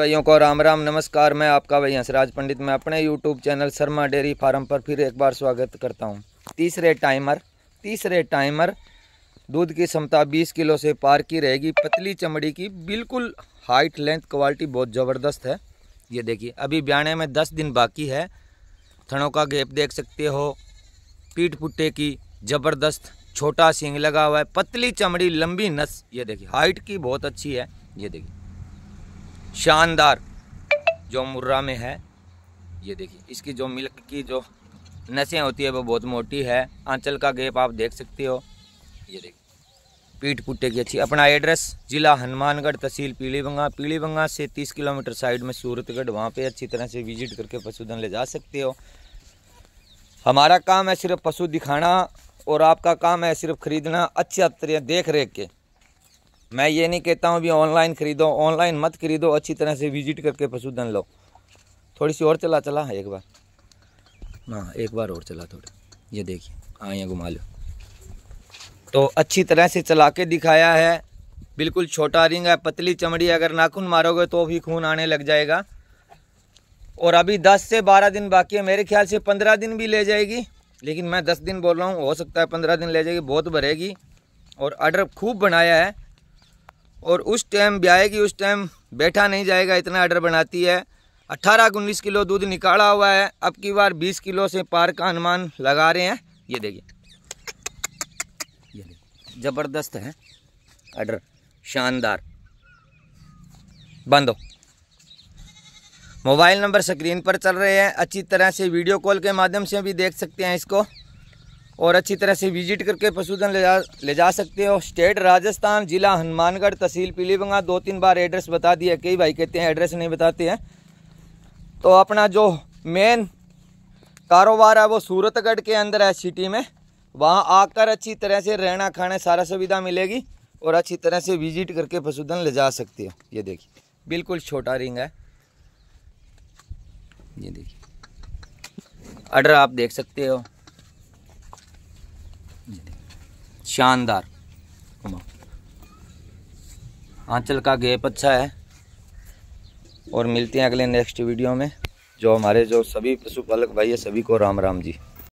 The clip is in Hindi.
भाइयों को राम राम नमस्कार मैं आपका भाई हंसराज पंडित मैं अपने YouTube channel Sharma dairy farm पर फिर एक बार स्वागत करता हूँ तीसरे टाइमर तीसरे टाइमर दूध की क्षमता 20 किलो से पार की रहेगी पतली चमड़ी की बिल्कुल हाइट लेंथ क्वालिटी बहुत ज़बरदस्त है ये देखिए अभी ब्याणे में दस दिन बाकी है थनों का गेप देख सकते हो पीठ पुट्टे की ज़बरदस्त छोटा सींग लगा हुआ है पतली चमड़ी लंबी नस ये देखिए हाइट की बहुत अच्छी है ये देखिए शानदार जो मुर्रा में है ये देखिए इसकी जो मिल्क की जो नसें होती है वो बहुत मोटी है आंचल का गेप आप देख सकते हो ये देखिए पीठ पुट्टे की अच्छी अपना एड्रेस जिला हनुमानगढ़ तहसील पीलीबंगा पीलीबंगा से 30 किलोमीटर साइड में सूरतगढ़ वहाँ पे अच्छी तरह से विजिट करके पशुधन ले जा सकते हो हमारा काम है सिर्फ पशु दिखाना और आपका काम है सिर्फ खरीदना अच्छी तरह देख रेख के मैं ये नहीं कहता हूँ भी ऑनलाइन खरीदो ऑनलाइन मत खरीदो अच्छी तरह से विजिट करके पशुधन लो थोड़ी सी और चला चला एक बार हाँ एक बार और चला थोड़ी ये देखिए हाँ यहाँ घुमा लो तो अच्छी तरह से चला के दिखाया है बिल्कुल छोटा रिंग है पतली चमड़ी अगर नाखून मारोगे तो भी खून आने लग जाएगा और अभी 10 से 12 दिन बाकी है मेरे ख्याल से 15 दिन भी ले जाएगी लेकिन मैं 10 दिन बोल रहा हूँ हो सकता है 15 दिन ले जाएगी बहुत भरेगी और आर्डर खूब बनाया है और उस टाइम ब्याह की उस टाइम बैठा नहीं जाएगा इतना आर्डर बनाती है अट्ठारह उन्नीस किलो दूध निकाला हुआ है अब की बार बीस किलो से पार का अनुमान लगा रहे हैं ये देखिए ये देखिए ज़बरदस्त है आर्डर शानदार बंद हो मोबाइल नंबर स्क्रीन पर चल रहे हैं अच्छी तरह से वीडियो कॉल के माध्यम से भी देख सकते हैं इसको और अच्छी तरह से विजिट करके पशुधन ले जा ले जा सकते हो स्टेट राजस्थान ज़िला हनुमानगढ़ तहसील पीलीबंगा दो तीन बार एड्रेस बता दिया कई भाई कहते हैं एड्रेस नहीं बताते हैं तो अपना जो मेन कारोबार है वो सूरतगढ़ के अंदर है सिटी में वहाँ आकर अच्छी तरह से रहना खाना सारा सुविधा मिलेगी और अच्छी तरह से विजिट करके पशुधन ले जा सकते हो ये देखिए बिल्कुल छोटा रिंग है ये देखिए अडर आप देख सकते हो शानदार आंचल हाँ, का गेप अच्छा है और मिलते हैं अगले नेक्स्ट वीडियो में जो हमारे जो सभी पशुपालक भाई है सभी को राम राम जी